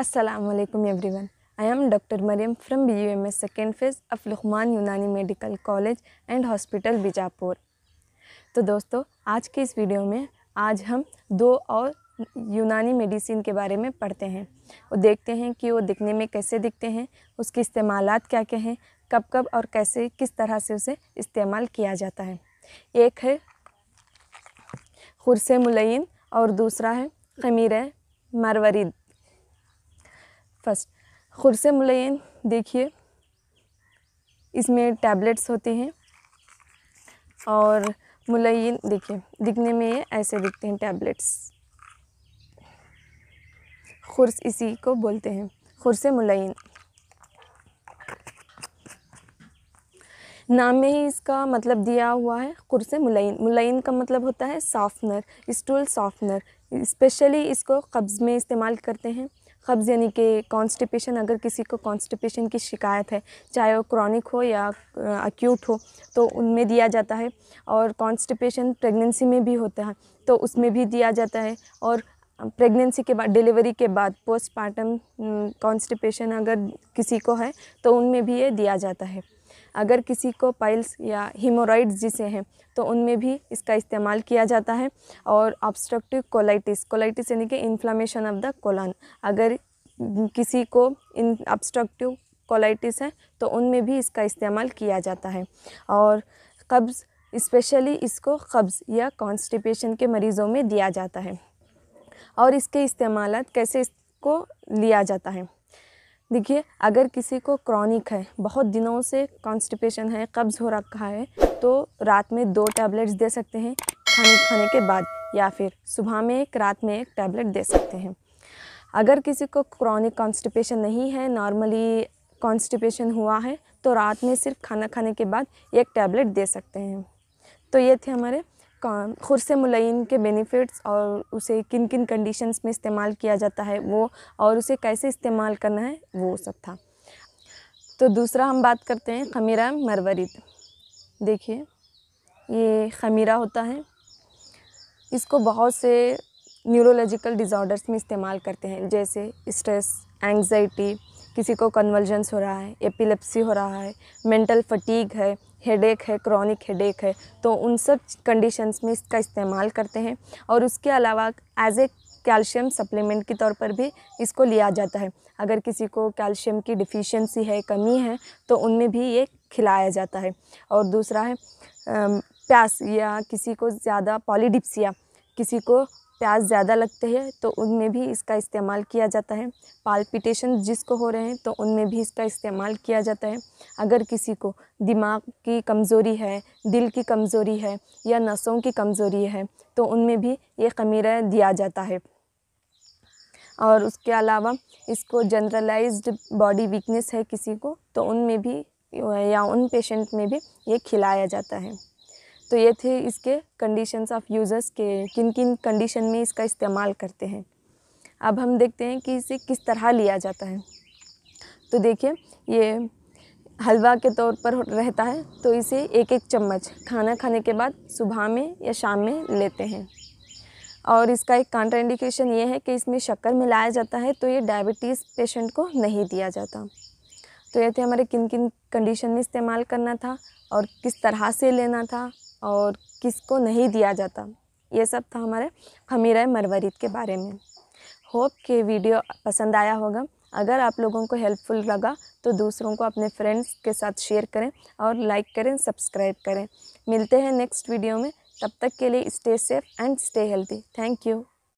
every everyone am doctor I from B U M S second phase of Luqman Unani medical college and hospital Bijapur तो दोस्तों आज के इस video में आज हम दो और यूनानी मेडिसिन के बारे में पढ़ते हैं और देखते हैं कि वो दिखने में कैसे दिखते हैं उसके इस्तेमाल क्या क्या हैं कब कब और कैसे किस तरह से उसे इस्तेमाल किया जाता है एक है खुरस मुलिन और दूसरा है खमीर मरवरीद फर्स्ट खुरस मुलैन देखिए इसमें टैबलेट्स होते हैं और मुलैन देखिए दिखने में ये ऐसे दिखते हैं टैबलेट्स खुर्स इसी को बोलते हैं खुरस मुलैन नाम में ही इसका मतलब दिया हुआ है कुरसे मुलैन मुलैन का मतलब होता है सॉफ्टनर स्टूल सॉफ्टनर स्पेशली इसको कब्ज़ में इस्तेमाल करते हैं कब्ज़ यानी कि कॉन्स्टिपेशन अगर किसी को कॉन्स्टिपेशन की शिकायत है चाहे वो क्रॉनिक हो या अक्यूट हो तो उनमें दिया जाता है और कॉन्स्टिपेशन प्रेगनेंसी में भी होता है तो उसमें भी दिया जाता है और प्रेगनेंसी के बाद डिलीवरी के बाद पोस्टमार्टम कॉन्स्टिपेशन अगर किसी को है तो उनमें भी ये दिया जाता है अगर किसी को पाइल्स या हीमोराइड्स जिसे हैं तो उनमें भी इसका इस्तेमाल किया जाता है और ऑब्स्ट्रक्टिव कोलाइटिस कोलाइटिस यानी कि इन्फ्लामेशन ऑफ द कोलन अगर किसी को इन ऑब्स्ट्रक्टिव कोलाइटिस है तो उनमें भी इसका इस्तेमाल किया जाता है और कब्ज़ इस्पेशली इसको कब्ज़ या कॉन्स्टिपेशन के मरीज़ों में दिया जाता है और इसके इस्तेमाल कैसे इसको लिया जाता है देखिए अगर किसी को क्रॉनिक है बहुत दिनों से कॉन्स्टिपेशन है कब्ज़ हो रखा है तो रात में दो टैबलेट्स दे सकते हैं खाने खाने के बाद या फिर सुबह में एक रात में एक टैबलेट दे सकते हैं अगर किसी को क्रॉनिक कॉन्स्टिपेशन नहीं है नॉर्मली कॉन्स्टिपेशन हुआ है तो रात में सिर्फ खाना खाने के बाद एक टैबलेट दे सकते हैं तो ये थे हमारे काम खुरस मुलैन के बेनिफिट्स और उसे किन किन कंडीशंस में इस्तेमाल किया जाता है वो और उसे कैसे इस्तेमाल करना है वो सब था तो दूसरा हम बात करते हैं खमीरा मरवरीद देखिए ये खमीरा होता है इसको बहुत से न्यूरोलॉजिकल डिज़ॉर्डर्स में इस्तेमाल करते हैं जैसे स्ट्रेस एंगजाइटी किसी को कन्वर्जेंस हो रहा है एपिलेप्सी हो रहा है मेंटल फटीग है हेडेक है क्रॉनिक हेडेक है तो उन सब कंडीशंस में इसका इस्तेमाल करते हैं और उसके अलावा एज ए कैल्शियम सप्लीमेंट के तौर पर भी इसको लिया जाता है अगर किसी को कैल्शियम की डिफिशियंसी है कमी है तो उनमें भी ये खिलाया जाता है और दूसरा है प्यास या किसी को ज़्यादा पॉलीडिप्सिया किसी को प्याज ज़्यादा लगते हैं तो उनमें भी इसका इस्तेमाल किया जाता है पालपिटेशन जिसको हो रहे हैं तो उनमें भी इसका इस्तेमाल किया जाता है अगर किसी को दिमाग की कमज़ोरी है दिल की कमज़ोरी है या नसों की कमज़ोरी है तो उनमें भी ये खमीरा दिया जाता है और उसके अलावा इसको जनरलाइज्ड बॉडी वीकनेस है किसी को तो उनमें भी या उन पेशेंट में भी ये खिलाया जाता है तो ये थे इसके कंडीशंस ऑफ यूज़र्स के किन किन कंडीशन में इसका इस्तेमाल करते हैं अब हम देखते हैं कि इसे किस तरह लिया जाता है तो देखिए ये हलवा के तौर पर रहता है तो इसे एक एक चम्मच खाना खाने के बाद सुबह में या शाम में लेते हैं और इसका एक कांट्रा इंडिकेशन ये है कि इसमें शक्कर मिलाया जाता है तो ये डायबिटीज़ पेशेंट को नहीं दिया जाता तो ये थे हमारे किन किन कंडीशन में इस्तेमाल करना था और किस तरह से लेना था और किसको नहीं दिया जाता ये सब था हमारे खमीरा मरवरीत के बारे में होप कि वीडियो पसंद आया होगा अगर आप लोगों को हेल्पफुल लगा तो दूसरों को अपने फ्रेंड्स के साथ शेयर करें और लाइक करें सब्सक्राइब करें मिलते हैं नेक्स्ट वीडियो में तब तक के लिए stay safe and stay healthy thank you